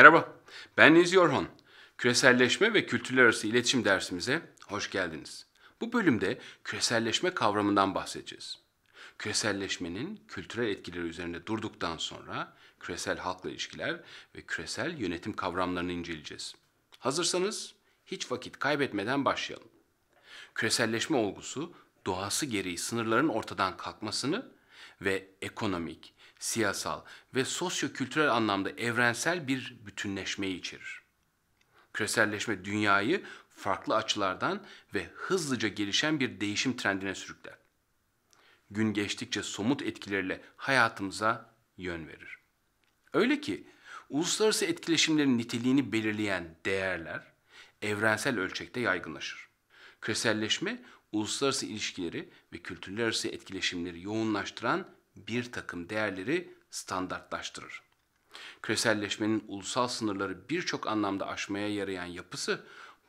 Merhaba, ben Niz Yorhan. Küreselleşme ve kültürler arası İletişim dersimize hoş geldiniz. Bu bölümde küreselleşme kavramından bahsedeceğiz. Küreselleşmenin kültürel etkileri üzerinde durduktan sonra küresel halkla ilişkiler ve küresel yönetim kavramlarını inceleyeceğiz. Hazırsanız hiç vakit kaybetmeden başlayalım. Küreselleşme olgusu doğası gereği sınırların ortadan kalkmasını ve ekonomik, siyasal ve sosyo-kültürel anlamda evrensel bir bütünleşmeyi içerir. Küreselleşme dünyayı farklı açılardan ve hızlıca gelişen bir değişim trendine sürükler. Gün geçtikçe somut etkileriyle hayatımıza yön verir. Öyle ki uluslararası etkileşimlerin niteliğini belirleyen değerler evrensel ölçekte yaygınlaşır. Küreselleşme uluslararası ilişkileri ve kültürler arası etkileşimleri yoğunlaştıran bir takım değerleri standartlaştırır. Küreselleşmenin ulusal sınırları birçok anlamda aşmaya yarayan yapısı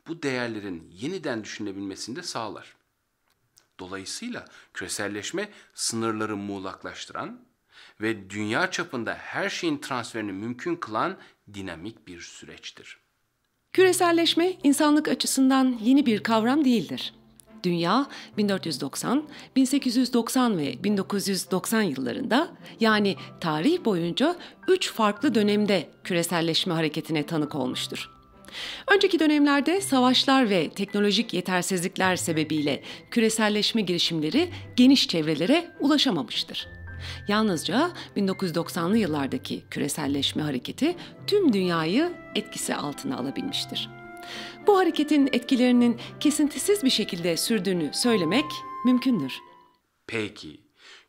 bu değerlerin yeniden düşünülebilmesini de sağlar. Dolayısıyla küreselleşme sınırları muğlaklaştıran ve dünya çapında her şeyin transferini mümkün kılan dinamik bir süreçtir. Küreselleşme insanlık açısından yeni bir kavram değildir dünya 1490, 1890 ve 1990 yıllarında yani tarih boyunca 3 farklı dönemde küreselleşme hareketine tanık olmuştur. Önceki dönemlerde savaşlar ve teknolojik yetersizlikler sebebiyle küreselleşme girişimleri geniş çevrelere ulaşamamıştır. Yalnızca 1990'lı yıllardaki küreselleşme hareketi tüm dünyayı etkisi altına alabilmiştir. Bu hareketin etkilerinin kesintisiz bir şekilde sürdüğünü söylemek mümkündür. Peki,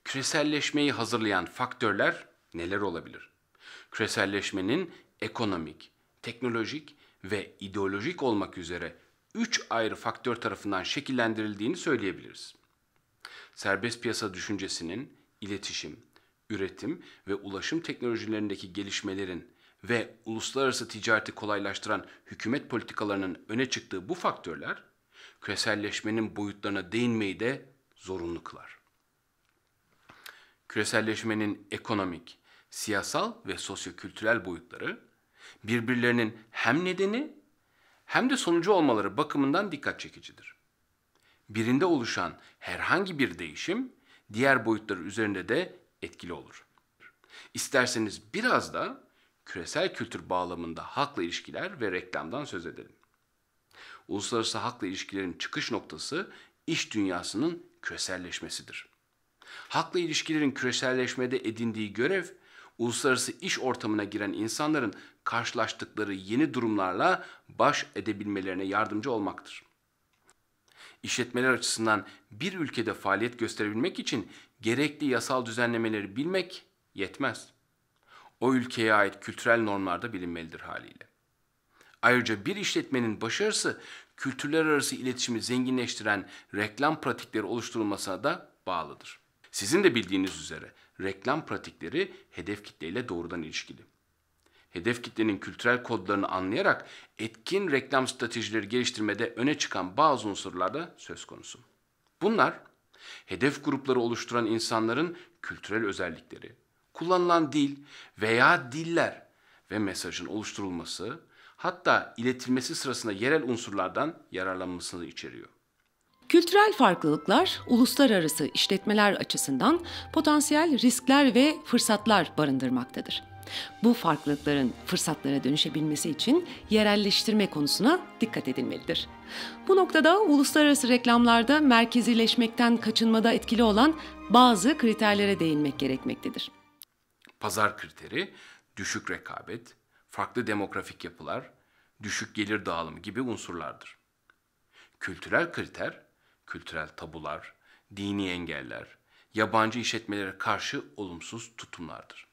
küreselleşmeyi hazırlayan faktörler neler olabilir? Küreselleşmenin ekonomik, teknolojik ve ideolojik olmak üzere üç ayrı faktör tarafından şekillendirildiğini söyleyebiliriz. Serbest piyasa düşüncesinin iletişim, üretim ve ulaşım teknolojilerindeki gelişmelerin ve uluslararası ticareti kolaylaştıran hükümet politikalarının öne çıktığı bu faktörler küreselleşmenin boyutlarına değinmeyi de zorunlu kılar. Küreselleşmenin ekonomik, siyasal ve sosyokültürel boyutları birbirlerinin hem nedeni hem de sonucu olmaları bakımından dikkat çekicidir. Birinde oluşan herhangi bir değişim diğer boyutları üzerinde de etkili olur. İsterseniz biraz da küresel kültür bağlamında hakla ilişkiler ve reklamdan söz edelim. Uluslararası hakla ilişkilerin çıkış noktası iş dünyasının küreselleşmesidir. Hakla ilişkilerin küreselleşmede edindiği görev, uluslararası iş ortamına giren insanların karşılaştıkları yeni durumlarla baş edebilmelerine yardımcı olmaktır. İşletmeler açısından bir ülkede faaliyet gösterebilmek için gerekli yasal düzenlemeleri bilmek yetmez.'' o ülkeye ait kültürel normlarda bilinmelidir haliyle. Ayrıca bir işletmenin başarısı kültürler arası iletişimi zenginleştiren reklam pratikleri oluşturulmasına da bağlıdır. Sizin de bildiğiniz üzere reklam pratikleri hedef kitleyle doğrudan ilişkili. Hedef kitlenin kültürel kodlarını anlayarak etkin reklam stratejileri geliştirmede öne çıkan bazı unsurlar da söz konusu. Bunlar hedef grupları oluşturan insanların kültürel özellikleri, kullanılan dil veya diller ve mesajın oluşturulması hatta iletilmesi sırasında yerel unsurlardan yararlanmasını içeriyor. Kültürel farklılıklar uluslararası işletmeler açısından potansiyel riskler ve fırsatlar barındırmaktadır. Bu farklılıkların fırsatlara dönüşebilmesi için yerelleştirme konusuna dikkat edilmelidir. Bu noktada uluslararası reklamlarda merkezileşmekten kaçınmada etkili olan bazı kriterlere değinmek gerekmektedir pazar kriteri, düşük rekabet, farklı demografik yapılar, düşük gelir dağılımı gibi unsurlardır. Kültürel kriter, kültürel tabular, dini engeller, yabancı işletmelere karşı olumsuz tutumlardır.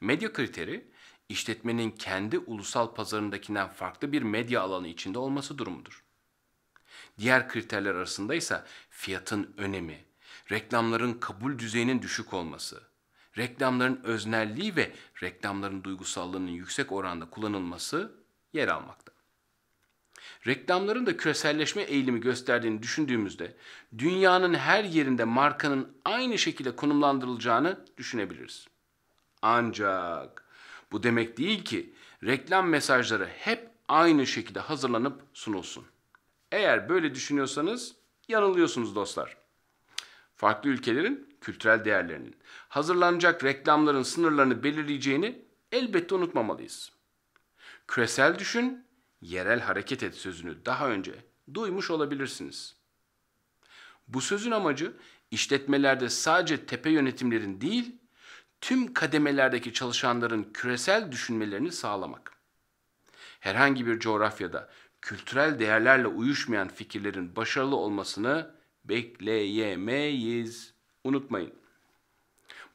Medya kriteri, işletmenin kendi ulusal pazarındakinden farklı bir medya alanı içinde olması durumudur. Diğer kriterler arasında ise fiyatın önemi, reklamların kabul düzeyinin düşük olması, reklamların öznelliği ve reklamların duygusallığının yüksek oranda kullanılması yer almakta. Reklamların da küreselleşme eğilimi gösterdiğini düşündüğümüzde dünyanın her yerinde markanın aynı şekilde konumlandırılacağını düşünebiliriz. Ancak bu demek değil ki reklam mesajları hep aynı şekilde hazırlanıp sunulsun. Eğer böyle düşünüyorsanız yanılıyorsunuz dostlar farklı ülkelerin kültürel değerlerinin, hazırlanacak reklamların sınırlarını belirleyeceğini elbette unutmamalıyız. Küresel düşün, yerel hareket et sözünü daha önce duymuş olabilirsiniz. Bu sözün amacı işletmelerde sadece tepe yönetimlerin değil, tüm kademelerdeki çalışanların küresel düşünmelerini sağlamak. Herhangi bir coğrafyada kültürel değerlerle uyuşmayan fikirlerin başarılı olmasını bekleyemeyiz. Unutmayın.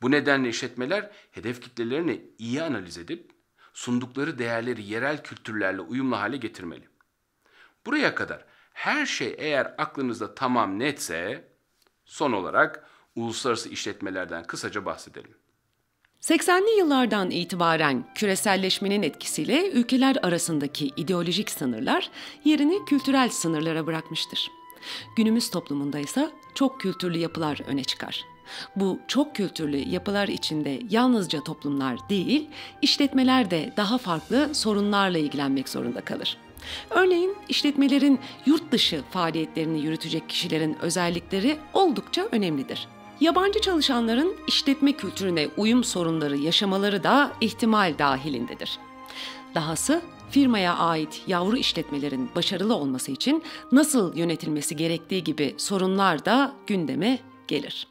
Bu nedenle işletmeler hedef kitlelerini iyi analiz edip sundukları değerleri yerel kültürlerle uyumlu hale getirmeli. Buraya kadar her şey eğer aklınızda tamam netse son olarak uluslararası işletmelerden kısaca bahsedelim. 80'li yıllardan itibaren küreselleşmenin etkisiyle ülkeler arasındaki ideolojik sınırlar yerini kültürel sınırlara bırakmıştır. Günümüz toplumunda ise çok kültürlü yapılar öne çıkar. Bu çok kültürlü yapılar içinde yalnızca toplumlar değil, işletmeler de daha farklı sorunlarla ilgilenmek zorunda kalır. Örneğin işletmelerin yurt dışı faaliyetlerini yürütecek kişilerin özellikleri oldukça önemlidir. Yabancı çalışanların işletme kültürüne uyum sorunları yaşamaları da ihtimal dahilindedir. Dahası firmaya ait yavru işletmelerin başarılı olması için nasıl yönetilmesi gerektiği gibi sorunlar da gündeme gelir.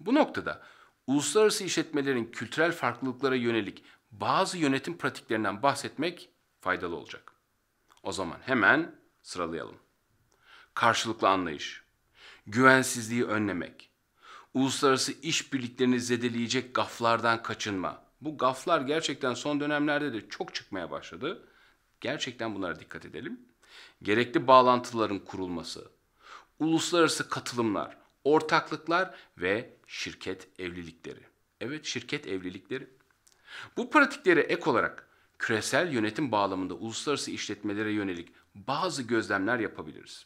Bu noktada uluslararası işletmelerin kültürel farklılıklara yönelik bazı yönetim pratiklerinden bahsetmek faydalı olacak. O zaman hemen sıralayalım. Karşılıklı anlayış, güvensizliği önlemek, uluslararası işbirliklerini zedeleyecek gaflardan kaçınma. Bu gaflar gerçekten son dönemlerde de çok çıkmaya başladı. Gerçekten bunlara dikkat edelim. Gerekli bağlantıların kurulması, uluslararası katılımlar, ortaklıklar ve şirket evlilikleri. Evet şirket evlilikleri. Bu pratiklere ek olarak küresel yönetim bağlamında uluslararası işletmelere yönelik bazı gözlemler yapabiliriz.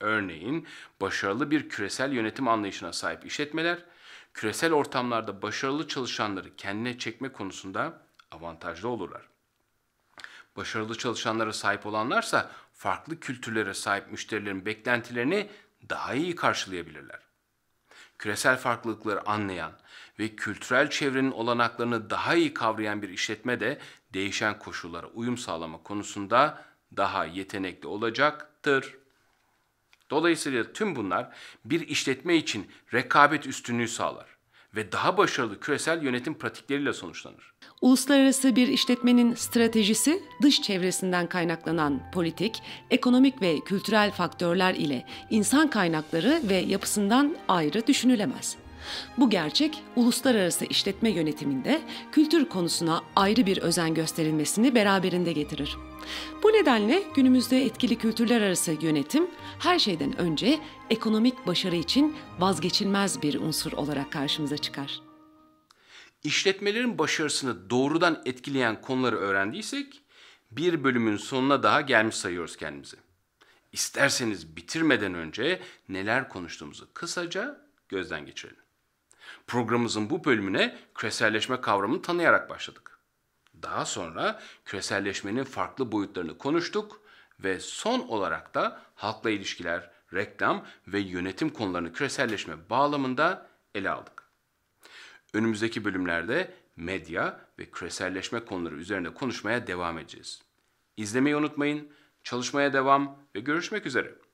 Örneğin başarılı bir küresel yönetim anlayışına sahip işletmeler, küresel ortamlarda başarılı çalışanları kendine çekme konusunda avantajlı olurlar başarılı çalışanlara sahip olanlarsa farklı kültürlere sahip müşterilerin beklentilerini daha iyi karşılayabilirler. Küresel farklılıkları anlayan ve kültürel çevrenin olanaklarını daha iyi kavrayan bir işletme de değişen koşullara uyum sağlama konusunda daha yetenekli olacaktır. Dolayısıyla tüm bunlar bir işletme için rekabet üstünlüğü sağlar ve daha başarılı küresel yönetim pratikleriyle sonuçlanır. Uluslararası bir işletmenin stratejisi dış çevresinden kaynaklanan politik, ekonomik ve kültürel faktörler ile insan kaynakları ve yapısından ayrı düşünülemez. Bu gerçek uluslararası işletme yönetiminde kültür konusuna ayrı bir özen gösterilmesini beraberinde getirir. Bu nedenle günümüzde etkili kültürler arası yönetim her şeyden önce ekonomik başarı için vazgeçilmez bir unsur olarak karşımıza çıkar. İşletmelerin başarısını doğrudan etkileyen konuları öğrendiysek bir bölümün sonuna daha gelmiş sayıyoruz kendimizi. İsterseniz bitirmeden önce neler konuştuğumuzu kısaca gözden geçirelim. Programımızın bu bölümüne küreselleşme kavramını tanıyarak başladık. Daha sonra küreselleşmenin farklı boyutlarını konuştuk ve son olarak da halkla ilişkiler, reklam ve yönetim konularını küreselleşme bağlamında ele aldık. Önümüzdeki bölümlerde medya ve küreselleşme konuları üzerinde konuşmaya devam edeceğiz. İzlemeyi unutmayın, çalışmaya devam ve görüşmek üzere.